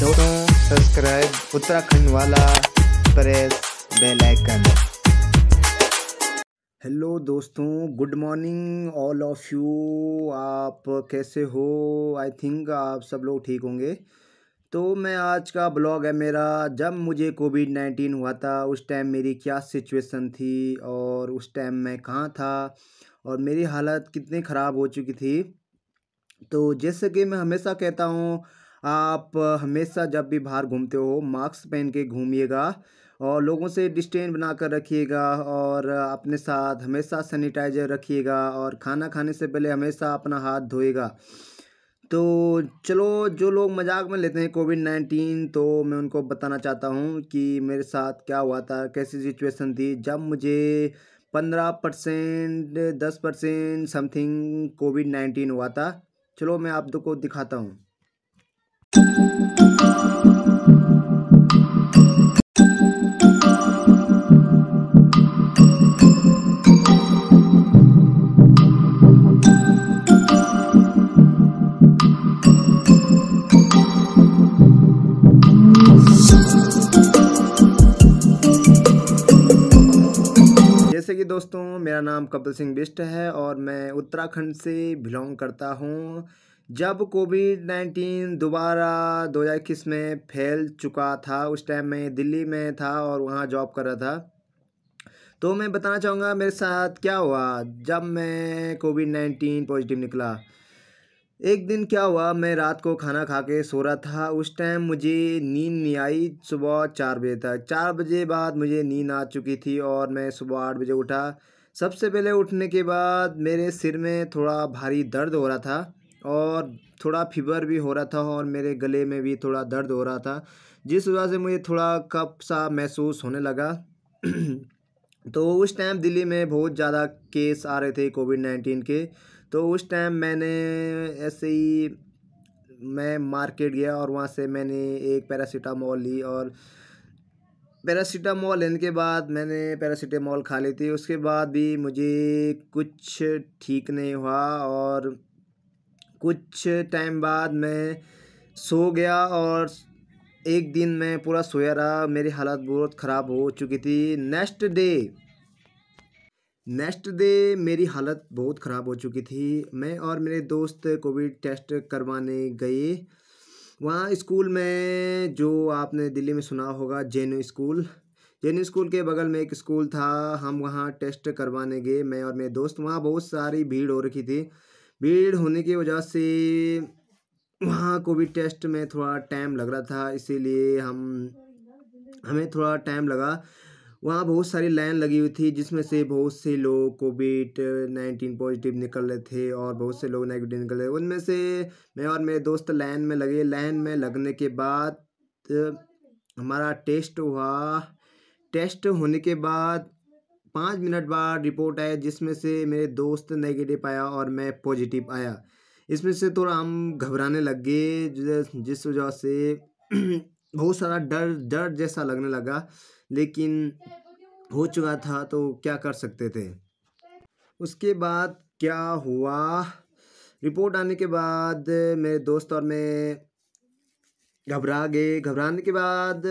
दोनों सब्सक्राइब उत्तराखंड वाला press bell icon hello दोस्तों good morning all of you आप कैसे हो आई थिंक आप सब लोग ठीक होंगे तो मैं आज का ब्लॉग है मेरा जब मुझे कोविड नाइन्टीन हुआ था उस टाइम मेरी क्या सिचुएशन थी और उस टाइम मैं कहाँ था और मेरी हालत कितनी ख़राब हो चुकी थी तो जैसे कि मैं हमेशा कहता हूँ आप हमेशा जब भी बाहर घूमते हो मास्क पहन के घूमिएगा और लोगों से डिस्टेंस बना कर रखिएगा और अपने साथ हमेशा सैनिटाइजर रखिएगा और खाना खाने से पहले हमेशा अपना हाथ धोएगा तो चलो जो लोग मजाक में लेते हैं कोविड नाइन्टीन तो मैं उनको बताना चाहता हूँ कि मेरे साथ क्या हुआ था कैसी सिचुएशन थी जब मुझे पंद्रह परसेंट दस परसेंट समथिंग कोविड नाइन्टीन हुआ था चलो मैं आप दो को दिखाता हूँ जैसे कि दोस्तों मेरा नाम कपिल सिंह बिष्ट है और मैं उत्तराखंड से बिलोंग करता हूँ जब कोविड नाइन्टीन दोबारा दो हज़ार इक्कीस में फैल चुका था उस टाइम मैं दिल्ली में था और वहाँ जॉब कर रहा था तो मैं बताना चाहूँगा मेरे साथ क्या हुआ जब मैं कोविड नाइन्टीन पॉजिटिव निकला एक दिन क्या हुआ मैं रात को खाना खा के सो रहा था उस टाइम मुझे नींद नहीं आई सुबह चार बजे तक चार बजे बाद मुझे नींद आ चुकी थी और मैं सुबह आठ बजे उठा सबसे पहले उठने के बाद मेरे सिर में थोड़ा भारी दर्द हो रहा था और थोड़ा फीवर भी हो रहा था और मेरे गले में भी थोड़ा दर्द हो रहा था जिस वजह से मुझे थोड़ा कप सा महसूस होने लगा तो उस टाइम दिल्ली में बहुत ज़्यादा केस आ रहे थे कोविड नाइन्टीन के तो उस टाइम मैंने ऐसे ही मैं मार्केट गया और वहाँ से मैंने एक पैरासीटामॉल ली और पैरासीटामॉल लेने के बाद मैंने पैरासीटामॉल खा ली थी उसके बाद भी मुझे कुछ ठीक नहीं हुआ और कुछ टाइम बाद मैं सो गया और एक दिन मैं पूरा सोया रहा मेरी हालत बहुत ख़राब हो चुकी थी नेक्स्ट डे नेक्स्ट डे मेरी हालत बहुत ख़राब हो चुकी थी मैं और मेरे दोस्त कोविड टेस्ट करवाने गए वहाँ स्कूल में जो आपने दिल्ली में सुना होगा जैन स्कूल जैन स्कूल के बगल में एक स्कूल था हम वहाँ टेस्ट करवाने गए मैं और मेरे दोस्त वहाँ बहुत सारी भीड़ हो रखी थी भीड़ होने की वजह से वहाँ कोविड टेस्ट में थोड़ा टाइम लग रहा था इसीलिए हम हमें थोड़ा टाइम लगा वहाँ बहुत सारी लाइन लगी हुई थी जिसमें से बहुत से लोग कोविड नाइन्टीन पॉजिटिव निकल रहे थे और बहुत से लोग नेगेटिव निकल रहे उनमें से मैं और मेरे दोस्त लाइन में लगे लाइन में लगने के बाद हमारा टेस्ट हुआ टेस्ट होने के बाद पाँच मिनट बाद रिपोर्ट आया जिसमें से मेरे दोस्त नेगेटिव आया और मैं पॉजिटिव आया इसमें से थोड़ा हम घबराने लग गए जिस वजह से बहुत सारा डर डर जैसा लगने लगा लेकिन हो चुका था तो क्या कर सकते थे उसके बाद क्या हुआ रिपोर्ट आने के बाद मेरे दोस्त और मैं घबरा गए घबराने के बाद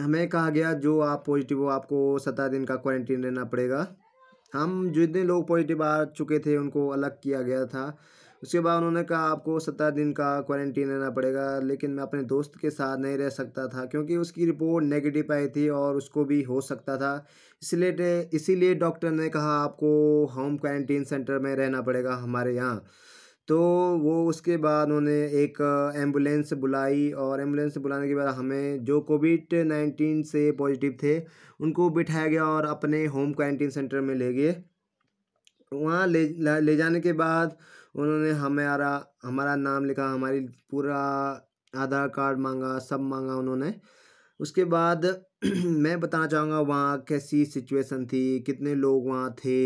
हमें कहा गया जो आप पॉजिटिव हो आपको सत्रह दिन का क्वारंटीन रहना पड़ेगा हम जितने लोग पॉजिटिव आ चुके थे उनको अलग किया गया था उसके बाद उन्होंने कहा आपको सत्रह दिन का क्वारंटीन रहना पड़ेगा लेकिन मैं अपने दोस्त के साथ नहीं रह सकता था क्योंकि उसकी रिपोर्ट नेगेटिव आई थी और उसको भी हो सकता था इसलिए इसीलिए डॉक्टर ने कहा आपको होम क्वारंटीन सेंटर में रहना पड़ेगा हमारे यहाँ तो वो उसके बाद उन्होंने एक एम्बुलेंस बुलाई और एम्बुलेंस बुलाने के बाद हमें जो कोविड नाइन्टीन से पॉजिटिव थे उनको बिठाया गया और अपने होम क्वारंटीन सेंटर में ले गए वहाँ ले ले जाने के बाद उन्होंने हमारा हमारा नाम लिखा हमारी पूरा आधार कार्ड मांगा सब मांगा उन्होंने उसके बाद मैं बताना चाहूँगा वहाँ कैसी सिचुएशन थी कितने लोग वहाँ थे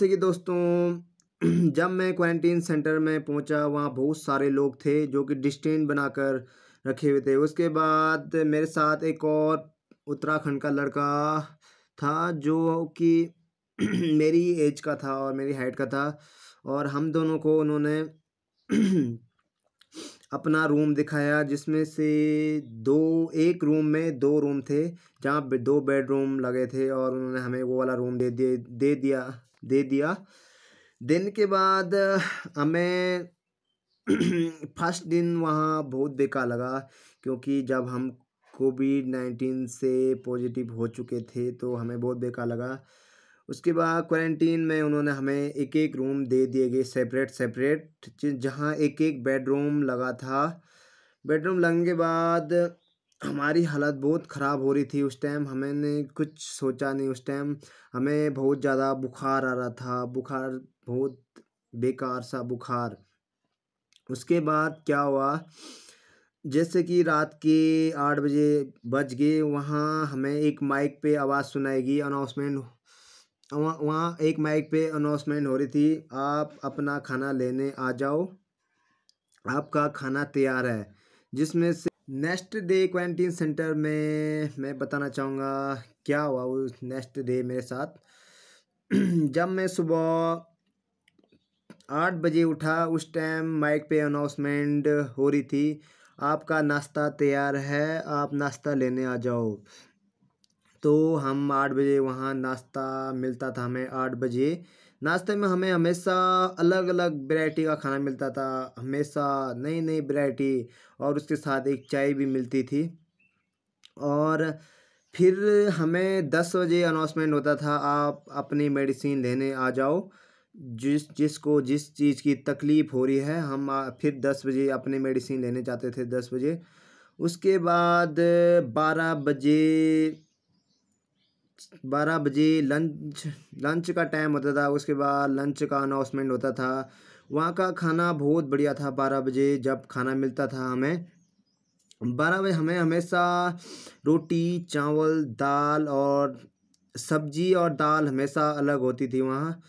जैसे कि दोस्तों जब मैं क्वारंटीन सेंटर में पहुंचा वहाँ बहुत सारे लोग थे जो कि डिस्टेंस बनाकर रखे हुए थे उसके बाद मेरे साथ एक और उत्तराखंड का लड़का था जो कि मेरी एज का था और मेरी हाइट का था और हम दोनों को उन्होंने अपना रूम दिखाया जिसमें से दो एक रूम में दो रूम थे जहाँ दो बेडरूम लगे थे और उन्होंने हमें वो वाला रूम दे दे दे दिया दे दिया दिन के बाद हमें फर्स्ट दिन वहाँ बहुत बेकार लगा क्योंकि जब हम कोविड नाइन्टीन से पॉजिटिव हो चुके थे तो हमें बहुत बेकार लगा उसके बाद क्वारंटीन में उन्होंने हमें एक एक रूम दे दिए गए सेपरेट सेपरेट जहाँ एक एक बेडरूम लगा था बेडरूम लगने के बाद हमारी हालत बहुत ख़राब हो रही थी उस टाइम हमने कुछ सोचा नहीं उस टाइम हमें बहुत ज़्यादा बुखार आ रहा था बुखार बहुत बेकार सा बुखार उसके बाद क्या हुआ जैसे कि रात के आठ बजे बज गए वहाँ हमें एक माइक पे आवाज़ सुनाएगी अनाउंसमेंट वहाँ वहाँ एक माइक पे अनाउंसमेंट हो रही थी आप अपना खाना लेने आ जाओ आपका खाना तैयार है जिसमें से नेक्स्ट डे क्वारंटीन सेंटर में मैं बताना चाहूँगा क्या हुआ उस नेक्स्ट डे मेरे साथ जब मैं सुबह आठ बजे उठा उस टाइम माइक पे अनाउंसमेंट हो रही थी आपका नाश्ता तैयार है आप नाश्ता लेने आ जाओ तो हम आठ बजे वहाँ नाश्ता मिलता था हमें आठ बजे नाश्ते में हमें हमेशा अलग अलग वैरायटी का खाना मिलता था हमेशा नई नई वैरायटी और उसके साथ एक चाय भी मिलती थी और फिर हमें दस बजे अनाउंसमेंट होता था आप अपनी मेडिसिन लेने आ जाओ जिस जिसको जिस चीज़ की तकलीफ़ हो रही है हम फिर दस बजे अपनी मेडिसिन लेने जाते थे दस बजे उसके बाद बारह बजे बारह बजे लंच लंच का टाइम होता था उसके बाद लंच का अनाउंसमेंट होता था वहाँ का खाना बहुत बढ़िया था बारह बजे जब खाना मिलता था हमें बारह बजे हमें हमेशा रोटी चावल दाल और सब्जी और दाल हमेशा अलग होती थी वहाँ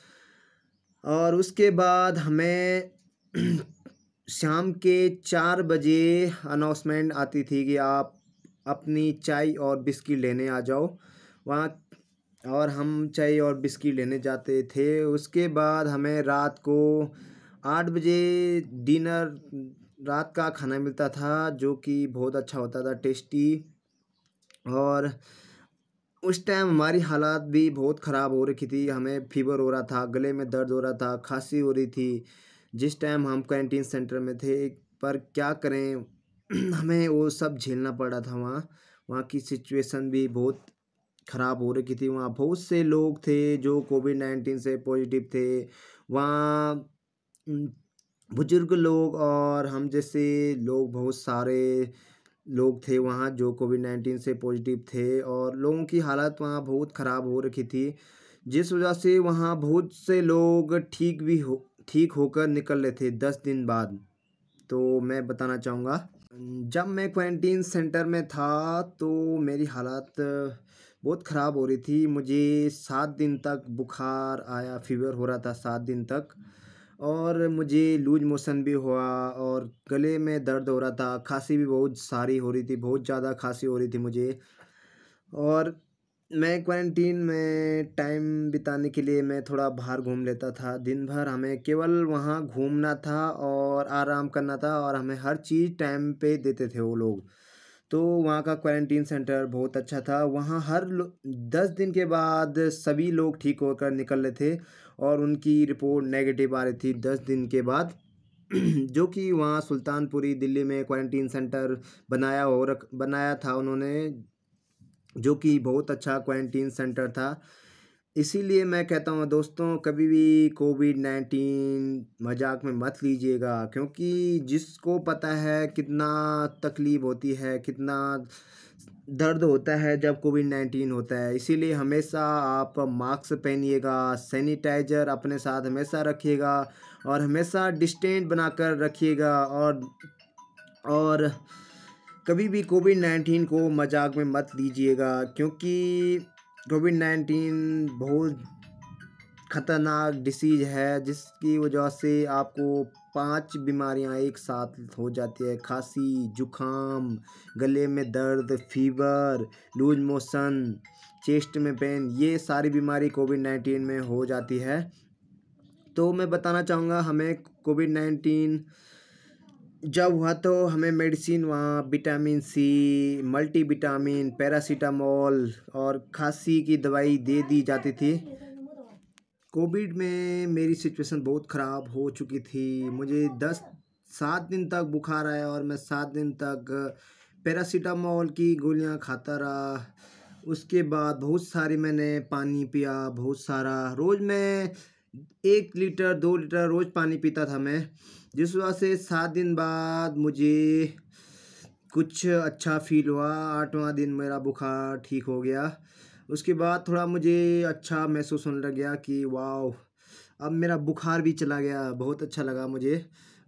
और उसके बाद हमें शाम के चार बजे अनाउंसमेंट आती थी कि आप अपनी चाय और बिस्किट लेने आ जाओ वहाँ और हम चाय और बिस्किट लेने जाते थे उसके बाद हमें रात को आठ बजे डिनर रात का खाना मिलता था जो कि बहुत अच्छा होता था टेस्टी और उस टाइम हमारी हालात भी बहुत ख़राब हो रखी थी हमें फीवर हो रहा था गले में दर्द हो रहा था खांसी हो रही थी जिस टाइम हम क्वारंटीन सेंटर में थे पर क्या करें हमें वो सब झेलना पड़ा था वहाँ वहाँ की सिचुएशन भी बहुत ख़राब हो रखी थी वहाँ बहुत से लोग थे जो कोविड नाइन्टीन से पॉजिटिव थे वहाँ बुज़ुर्ग लोग और हम जैसे लोग बहुत सारे लोग थे वहाँ जो कोविड नाइन्टीन से पॉजिटिव थे और लोगों की हालत वहाँ बहुत ख़राब हो रखी थी जिस वजह से वहाँ बहुत से लोग ठीक भी हो ठीक होकर निकल रहे थे दस दिन बाद तो मैं बताना चाहूँगा जब मैं क्वारंटीन सेंटर में था तो मेरी हालत बहुत ख़राब हो रही थी मुझे सात दिन तक बुखार आया फीवर हो रहा था सात दिन तक और मुझे लूज मोशन भी हुआ और गले में दर्द हो रहा था खांसी भी बहुत सारी हो रही थी बहुत ज़्यादा खांसी हो रही थी मुझे और मैं क्वारंटीन में टाइम बिताने के लिए मैं थोड़ा बाहर घूम लेता था दिन भर हमें केवल वहाँ घूमना था और आराम करना था और हमें हर चीज़ टाइम पे देते थे वो लोग तो वहाँ का क्वारंटीन सेंटर बहुत अच्छा था वहाँ हर दस दिन के बाद सभी लोग ठीक होकर निकल रहे थे और उनकी रिपोर्ट नेगेटिव आ रही थी दस दिन के बाद जो कि वहाँ सुल्तानपुरी दिल्ली में क्वारंटीन सेंटर बनाया हो रख बनाया था उन्होंने जो कि बहुत अच्छा क्वारंटीन सेंटर था इसीलिए मैं कहता हूँ दोस्तों कभी भी कोविड नाइन्टीन मजाक में मत लीजिएगा क्योंकि जिसको पता है कितना तकलीफ़ होती है कितना दर्द होता है जब कोविड नाइन्टीन होता है इसीलिए हमेशा आप मास्क पहनिएगा सैनिटाइज़र अपने साथ हमेशा रखिएगा और हमेशा डिस्टेंस बनाकर रखिएगा और और कभी भी कोविड नाइन्टीन को मजाक में मत लीजिएगा क्योंकि कोविड नाइन्टीन बहुत ख़तरनाक डिसीज़ है जिसकी वजह से आपको पांच बीमारियां एक साथ हो जाती है खांसी जुखाम गले में दर्द फीवर लूज मोशन चेस्ट में पेन ये सारी बीमारी कोविड नाइन्टीन में हो जाती है तो मैं बताना चाहूँगा हमें कोविड नाइन्टीन जब हुआ तो हमें मेडिसिन वहाँ vitamin C multi vitamin paracetamol और खांसी की दवाई दे दी जाती थी कोविड में मेरी सिचुएशन बहुत ख़राब हो चुकी थी मुझे दस सात दिन तक बुखार आया और मैं सात दिन तक पैरासीटामोल की गोलियां खाता रहा उसके बाद बहुत सारी मैंने पानी पिया बहुत सारा रोज़ मैं एक लीटर दो लीटर रोज़ पानी पीता था मैं जिस वजह से सात दिन बाद मुझे कुछ अच्छा फील हुआ आठवां दिन मेरा बुखार ठीक हो गया उसके बाद थोड़ा मुझे अच्छा महसूस होने लग गया कि वाह अब मेरा बुखार भी चला गया बहुत अच्छा लगा मुझे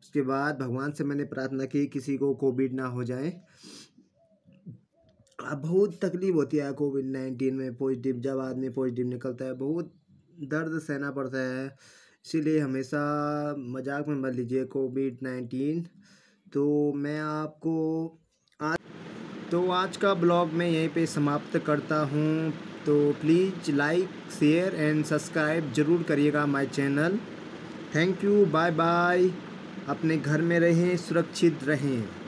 उसके बाद भगवान से मैंने प्रार्थना की किसी को कोविड ना हो जाए अब बहुत तकलीफ़ होती है कोविड नाइन्टीन में पॉजिटिव जब आदमी पॉजिटिव निकलता है बहुत दर्द सहना पड़ता है इसीलिए हमेशा मजाक में मत लीजिए कोविड नाइन्टीन तो मैं आपको आज तो आज का ब्लॉग मैं यहीं पे समाप्त करता हूँ तो please like share and subscribe ज़रूर करिएगा my channel thank you bye bye अपने घर में रहें सुरक्षित रहें